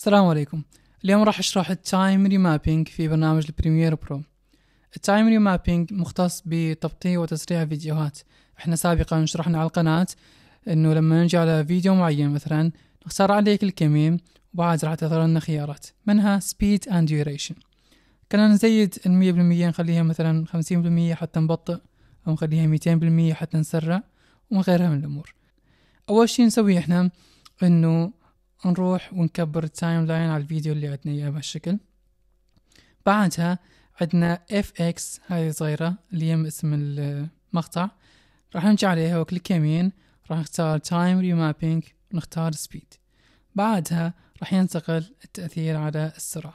السلام عليكم اليوم راح اشرح التايم ريمابينج في برنامج البريمير برو التايم ريمابينج مختص بتبطيء وتسريع فيديوهات احنا سابقا شرحنا على القناة انه لما نجي على فيديو معين مثلا نختار عليه كل كلمة وبعد راح تظهر لنا خيارات منها سبيد اند ديوريشن كنا نزيد المية بالمية نخليها مثلا خمسين بالمية حتى نبطئ أو نخليها ميتين بالمية حتى نسرع وغيرها من الأمور أول شي نسويه إحنا إنه نروح ونكبر التايم لاين على الفيديو اللي عندنا اياه بهالشكل بعدها عندنا اف اكس هاي صغيرة اللي هي اسم المقطع راح نمشي عليها وكليك يمين راح نختار تايم ريمابينج ونختار سبيد بعدها راح ينتقل التأثير على السرعة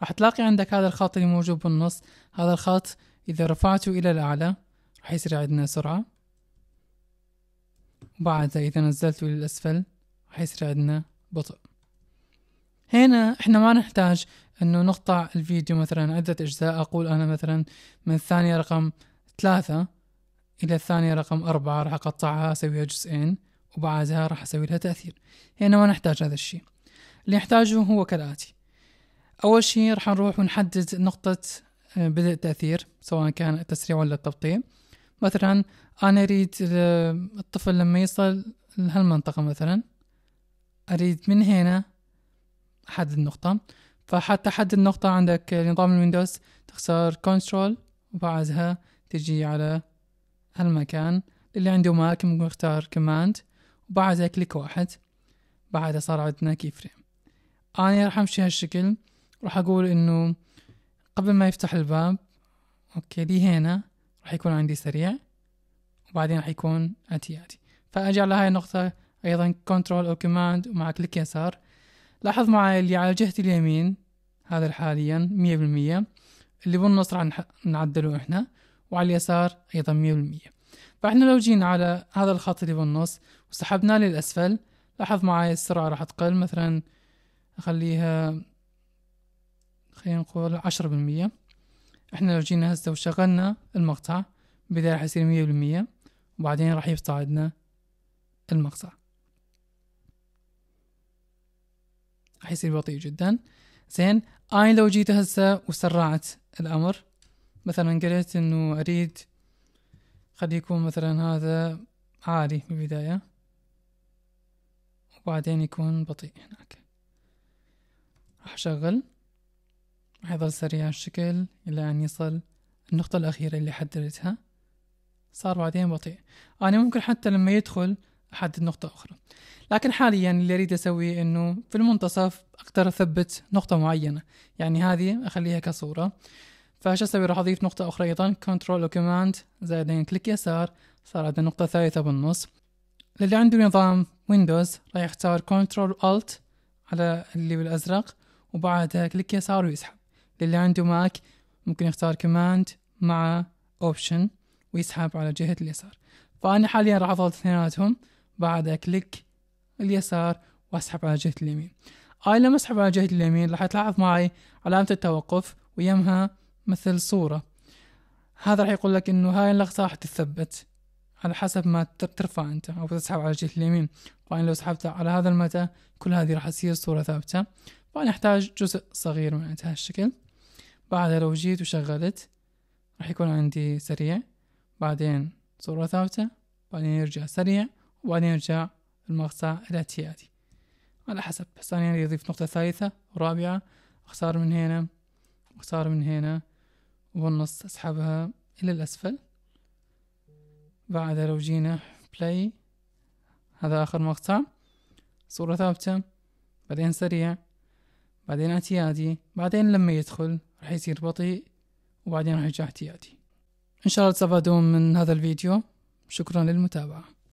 راح تلاقي عندك هذا الخط اللي موجود بالنص هذا الخط إذا رفعته إلى الأعلى راح يصير عندنا سرعة وبعدها إذا نزلته للأسفل راح يصير عندنا بطء هنا احنا ما نحتاج انه نقطع الفيديو مثلا عدة اجزاء اقول انا مثلا من الثانية رقم ثلاثة الى الثانية رقم اربعة راح اقطعها اسويها جزئين وبعدها راح اسوي لها تأثير هنا ما نحتاج هذا الشيء اللي نحتاجه هو كالآتي اول شيء راح نروح ونحدد نقطة آه، بدء التأثير سواء كان التسريع ولا التبطيء مثلا انا اريد آه، الطفل لما يصل لهالمنطقة مثلا أريد من هنا أحدد النقطة فحتى حدد النقطة عندك نظام الويندوز تختار كنترول وبعدها تجي على هالمكان اللي عنده ماك ممكن اختار كوماند وبعدها كليك واحد بعدها صار عندنا كي فريم أنا راح أمشي هالشكل راح أقول إنه قبل ما يفتح الباب أوكي دي هنا راح يكون عندي سريع وبعدين راح يكون اتي اتي فأجي على هاي النقطة أيضا كنترول أو كوماند ومع كليك يسار لاحظ معي اللي على جهة اليمين هذا حاليا مية بالمية اللي بالنص راح نعدله إحنا وعلى اليسار أيضا مية بالمية فإحنا لو جينا على هذا الخط اللي بالنص وسحبناه للأسفل لاحظ معي السرعة راح تقل مثلا أخليها خلينا نقول عشرة بالمية إحنا لو جينا هسه وشغلنا المقطع بداية راح يصير مية بالمية وبعدين راح يبصعدنا المقطع راح يصير بطيء جدا زين انا لو جيت هسه وسرعت الامر مثلا قلت انه اريد خلي يكون مثلا هذا عالي في البداية وبعدين يكون بطيء هناك راح اشغل راح يظل سريع الشكل الى ان يصل النقطة الاخيرة اللي حددتها صار بعدين بطيء انا ممكن حتى لما يدخل احدد نقطه اخرى لكن حاليا اللي اريد اسويه انه في المنتصف اقدر اثبت نقطه معينه يعني هذه اخليها كصوره فايش اسوي راح اضيف نقطه اخرى ايضا كنترول وكوماند زائدين كليك يسار صار عندنا نقطه ثالثه بالنص للي عنده نظام ويندوز راح يختار كنترول الت على اللي بالازرق وبعدها كليك يسار ويسحب للي عنده ماك ممكن يختار كوماند مع اوبشن ويسحب على جهة اليسار فأنا حاليا راح أضغط اثنيناتهم بعدها كليك اليسار واسحب على جهة اليمين هاي لما اسحب على جهة اليمين راح تلاحظ معي علامة التوقف ويمها مثل صورة هذا راح يقول لك انه هاي اللقطة راح تتثبت على حسب ما ترفع انت او تسحب على جهة اليمين فانا لو سحبت على هذا المدى كل هذه راح تصير صورة ثابتة فانا احتاج جزء صغير من هذا الشكل بعدها لو جيت وشغلت راح يكون عندي سريع بعدين صورة ثابتة بعدين يرجع سريع وبعدين يرجع المقطع الاعتيادي على حسب بس أنا يعني يضيف نقطة ثالثة ورابعة اختار من هنا اختار من هنا وبالنص اسحبها الى الاسفل بعدها لو جينا بلاي هذا اخر مقطع صورة ثابتة بعدين سريع بعدين اعتيادي بعدين لما يدخل راح يصير بطيء وبعدين راح يرجع اعتيادي ان شاء الله تستفادون من هذا الفيديو شكرا للمتابعه